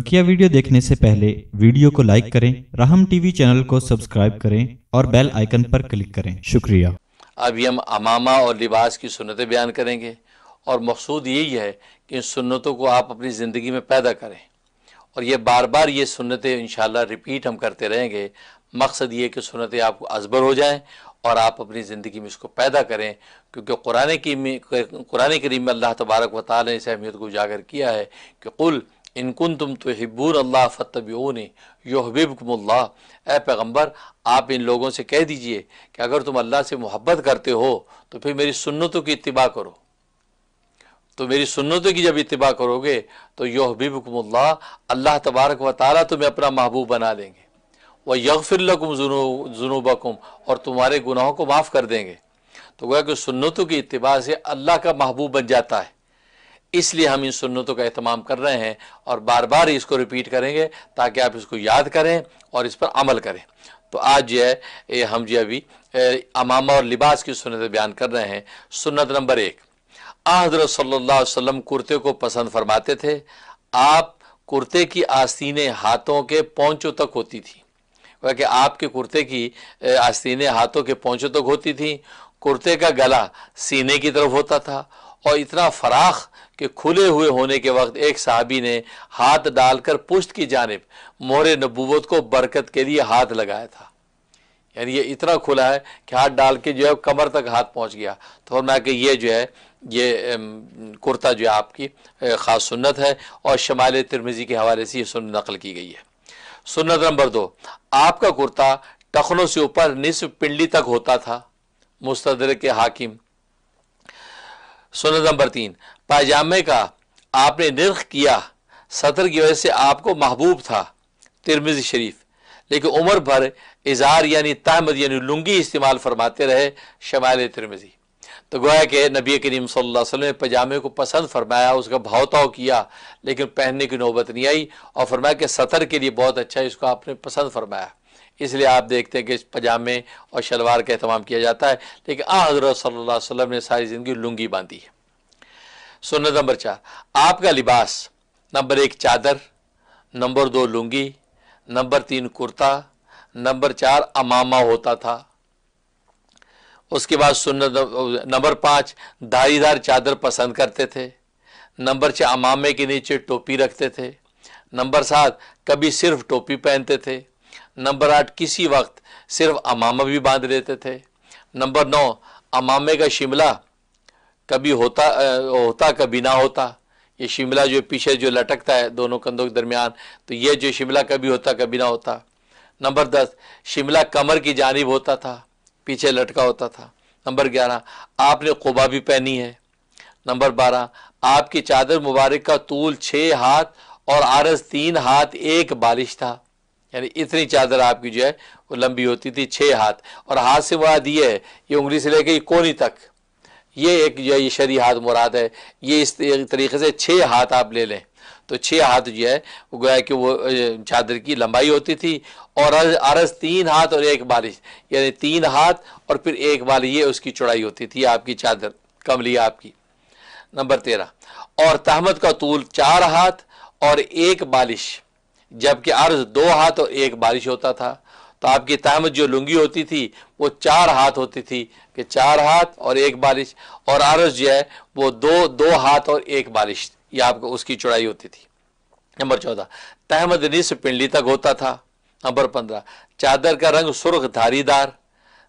बकिया वीडियो देखने से पहले वीडियो को लाइक करें राहम टीवी चैनल को सब्सक्राइब करें और बेल आइकन पर क्लिक करें शुक्रिया अभी हम अमामा और लिबास की सुनतें बयान करेंगे और मकसूद यही है कि इन सुन्नतों को आप अपनी ज़िंदगी में पैदा करें और ये बार बार ये सुन्नतें इन रिपीट हम करते रहेंगे मकसद ये कि सुन्नतें आपको अजबर हो जाएँ और आप अपनी ज़िंदगी में इसको पैदा करें क्योंकि कुरान की कुरान करीम में अल्लाह तबारक व ने इस अहमियत को उजागर किया है कि कुल इनकुन तुम तो हिब्बूर अल्लाह फ़तबून योहबिबकमल्ला ए पैगम्बर आप इन लोगों से कह दीजिए कि अगर तुम अल्लाह से मोहब्बत करते हो तो फिर मेरी सुन्नतों की इतबा करो तो मेरी सुन्नतों की जब इतबा करोगे तो योहबिबकमल्ला अल्लाह तबारक व ताली तुम्हें अपना महबूब बना देंगे वह यकफिल्लकुम जुनूबकुम और तुम्हारे गुनाहों को माफ़ कर देंगे तो वह कि सुन्नतों की इतबा से अल्लाह का महबूब बन जाता है इसलिए हम इन सुन्नतों का अहतमाम कर रहे हैं और बार बार इसको रिपीट करेंगे ताकि आप इसको याद करें और इस पर अमल करें तो आज जो है हम जो अभी अमामा और लिबास की सुनत बयान कर रहे हैं सुन्नत नंबर एक आदर सल्ला वसम कुर्ते को पसंद फरमाते थे आप कुर्ते की आस्तीनें हाथों के पौंचों तक होती थी कि आपके कुर्ते की आस्तीनें हाथों के पौचों तक होती थी कुर्ते का गला सीने की तरफ होता था और इतना फराख कि खुले हुए होने के वक्त एक साहबी ने हाथ डालकर पुश्त की जानब मोहर नबूवत को बरकत के लिए हाथ लगाया था यानी ये इतना खुला है कि हाथ डाल के जो है कमर तक हाथ पहुंच गया तो मैं कि ये जो है ये कुर्ता जो है आपकी ख़ास सुन्नत है और शमाल तिरमिज़ी के हवाले से ये सुन नकल की गई है सुन्नत नंबर दो आपका कुर्ता टखनों से ऊपर निसफ पिंडली तक होता था मुस्तर के हाकिम सुन्नत नंबर तीन पायजामे का आपने निर्ख किया सतर की वजह से आपको महबूब था तिरमिज शरीफ लेकिन उम्र भर इजहार यानी तहमद यानी लुंगी इस्तेमाल फरमाते रहे शमाल तिरमिजी तो गोया के नबी करीम वसल्लम ने पजामे को पसंद फरमाया उसका भावताव किया लेकिन पहनने की नौबत नहीं आई और फरमाया कि सतर के लिए बहुत अच्छा है इसको आपने पसंद फरमाया इसलिए आप देखते हैं कि पजामे और शलवार का अहतमाम किया जाता है लेकिन आ हजरत सल्ला वसम ने सारी ज़िंदगी लुंगी बांधी है सुनत नंबर चार आपका लिबास नंबर एक चादर नंबर दो लुंगी नंबर तीन कुर्ता नंबर चार अमामा होता था उसके बाद सुन्नत नंबर पाँच धारीदार चादर पसंद करते थे नंबर छः अमामे के नीचे टोपी रखते थे नंबर सात कभी सिर्फ टोपी पहनते थे नंबर आठ किसी वक्त सिर्फ अमामा भी बांध लेते थे नंबर नौ अमामे का शिमला कभी होता होता कभी ना होता ये शिमला जो पीछे जो लटकता है दोनों कंधों के दरमियान तो ये जो शिमला कभी होता कभी ना होता नंबर दस शिमला कमर की जानब होता था पीछे लटका होता था नंबर ग्यारह आपने कुबा भी पहनी है नंबर बारह आपकी चादर मुबारक का तूल छः हाथ और आरस तीन हाथ एक बारिश था यानी इतनी चादर आपकी जो है वो लंबी होती थी छः हाथ और हाथ से मुराद दिए है ये उंगली से लेकर कोनी तक ये एक जो ये शरी हाथ मुराद है ये इस तरीके से छः हाथ आप ले लें तो छः हाथ जो है वो गोया कि वो चादर की लंबाई होती थी और अरस तीन हाथ और एक बारिश यानी तीन हाथ और फिर एक बार ये उसकी चौड़ाई होती थी आपकी चादर कमली आपकी नंबर तेरह और तहमद का तूल चार हाथ और एक बारिश जबकि अर्ज दो हाथ और एक बारिश होता था तो आपकी तहमद जो लुंगी होती थी वो चार हाथ होती थी कि चार हाथ और एक बारिश और आरस जो है वो दो दो हाथ और एक बारिश ये आपको उसकी चौड़ाई होती थी नंबर चौदह तहमद निस पिंडली तक होता था नंबर पंद्रह चादर का रंग सुर्ख धारीदार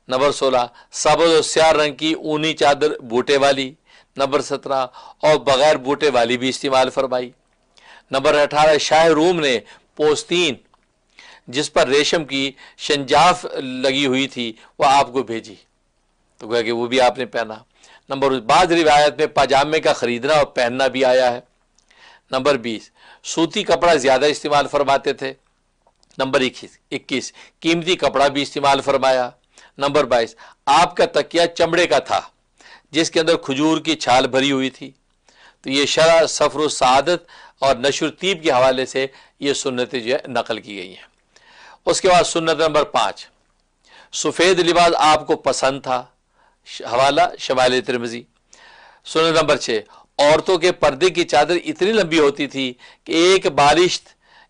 नंबर सोलह सबज और स्यार रंग की ऊनी चादर बूटे वाली नंबर सत्रह और बगैर बूटे वाली भी इस्तेमाल फरमाई नंबर अठारह शाह रूम ने पोस्तीन जिस पर रेशम की शंजाफ लगी हुई थी वह आपको भेजी तो गया कि वो भी आपने पहना नंबर बाद रिवायत में पाजामे का ख़रीदना और पहनना भी आया है नंबर बीस सूती कपड़ा ज़्यादा इस्तेमाल फरमाते थे नंबर इक्कीस इक्कीस कीमती कपड़ा भी इस्तेमाल फरमाया नंबर बाईस आपका तकिया चमड़े का था जिसके अंदर खजूर की छाल भरी हुई थी तो ये शरा सफ़र सदत और नशरतीब के हवाले से ये सुनतें जो है नकल की गई हैं उसके बाद सुन्नत नंबर पाँच सफ़ेद लिबास आपको पसंद था हवाला शबाल तिरमजी सुन्नत नंबर छः औरतों के पर्दे की चादर इतनी लंबी होती थी कि एक बारिश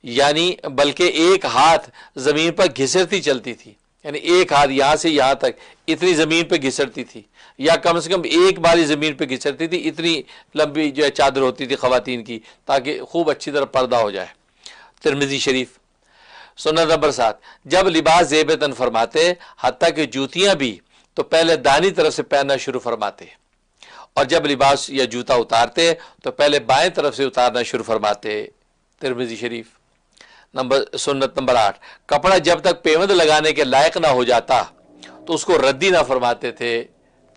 यानी बल्कि एक हाथ ज़मीन पर घिसरती चलती थी यानी एक हाथ यहाँ से यहाँ तक इतनी ज़मीन पर घिसरती थी या कम से कम एक बारी ज़मीन पर घिसरती थी इतनी लंबी जो है चादर होती थी ख़वान की ताकि खूब अच्छी तरह पर्दा हो जाए तिरमिजी शरीफ सुनत नंबर सात जब लिबास जेब तन फरमाते हती कि जूतियां भी तो पहले दानी तरफ से पहनना शुरू फरमाते और जब लिबास या जूता उतारते तो पहले बाएं तरफ से उतारना शुरू फरमाते तिरमिजी शरीफ नंबर सुन्नत नंबर आठ कपड़ा जब तक पेवंद लगाने के लायक ना हो जाता तो उसको रद्दी ना फरमाते थे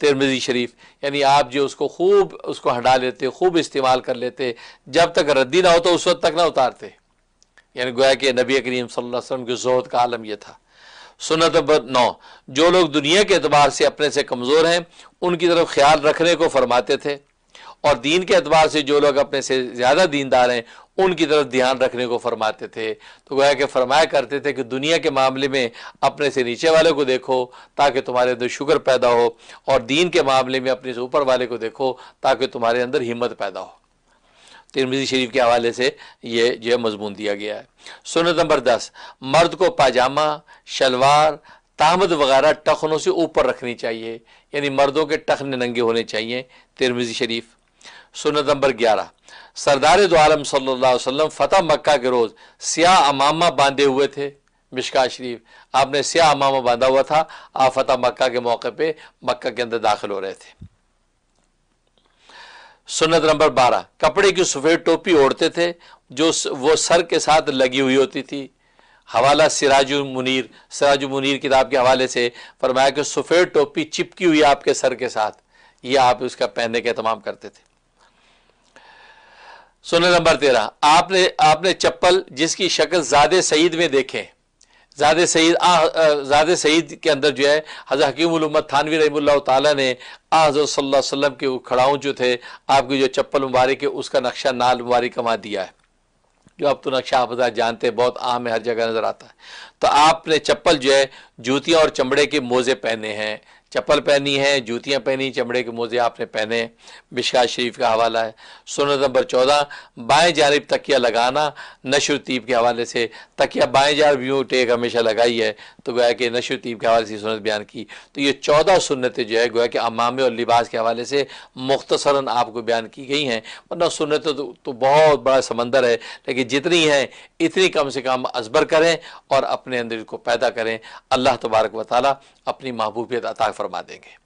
तिरमिजी शरीफ यानी आप जो उसको खूब उसको हटा लेते खूब इस्तेमाल कर लेते जब तक रद्दी ना हो तो उस वक्त तक ना उतारते यानी गोया कि नबी करीम वसल्लम के जहद का आलम यह था सुनत नंबर नौ जो लोग दुनिया के अतबार से अपने से कमज़ोर हैं उनकी तरफ ख्याल रखने को फरमाते थे और दीन के अतबार से जो लोग अपने से ज़्यादा दीनदार हैं उनकी तरफ ध्यान रखने को फरमाते थे तो गोया कि फरमाया करते थे कि दुनिया के मामले में अपने से नीचे वाले को देखो ताकि तुम्हारे अंदर शुगर पैदा हो और दीन के मामले में अपने से ऊपर वाले को देखो ताकि तुम्हारे अंदर हिम्मत पैदा हो तिरमिजी शरीफ के हवाले से ये जो है मजमून दिया गया है सुनत नंबर दस मर्द को पाजामा शलवार तामद वगैरह टखनों से ऊपर रखनी चाहिए यानी मर्दों के टखने नंगे होने चाहिए तिरमिजी शरीफ सुनत नंबर ग्यारह सरदार दो आलम सल्लल्लाहु फतेह वसल्लम मक्का के रोज़ स्याह अमामा बांधे हुए थे मिशका शरीफ आपने स्याह अमामा बांधा हुआ था आप फतेह मक्का के मौके पे मक्का के अंदर दाखिल हो रहे थे सुन्नत नंबर बारह कपड़े की सफ़ेद टोपी ओढ़ते थे जो वो सर के साथ लगी हुई होती थी हवाला सिराज मुनीर सिराज मुनीर किताब के हवाले से फरमाया कि सफ़ेद टोपी चिपकी हुई आपके सर के साथ ये आप उसका पहनने का तमाम करते थे सुनत नंबर तेरह आपने आपने चप्पल जिसकी शक्ल ज्यादा सईद में देखें ज़ाद सईद ज़ाद सईद के अंदर जो है हज़र हकीमत थानवी रही ताला ने आज़र वसल्लम के खड़ाऊँ जो थे आपकी जो चप्पल मुबारक है उसका नक्शा नाल मुबारक कमा दिया है जो अब तो नक्शा आप जानते हैं बहुत आम है हर जगह नज़र आता है तो आपने चप्पल जो है जूतियाँ और चमड़े के मोज़े पहने हैं चप्पल पहनी है जूतियाँ पहनी चमड़े के मोजे आपने पहने मिशका शरीफ का हवाला है सुनत नंबर चौदह बाएं जानब तकिया लगाना नशर तीब के हवाले से तकिया बाएं जानब यूँ टेक हमेशा लगाई है तो गोया कि नशर तीब के हवाले से सुनत बयान की तो ये चौदह सुनतें जो है गोया कि अमामे और लिबास के हवाले से मुख्तसरा आपको बयान की गई हैं वरना सुनत तो, तो बहुत बड़ा समंदर है लेकिन जितनी हैं इतनी कम से कम असबर करें और अपने अंदर को पैदा करें अल्लाह तबारक वाली अपनी महबूबियत अता फरमा फरमा देंगे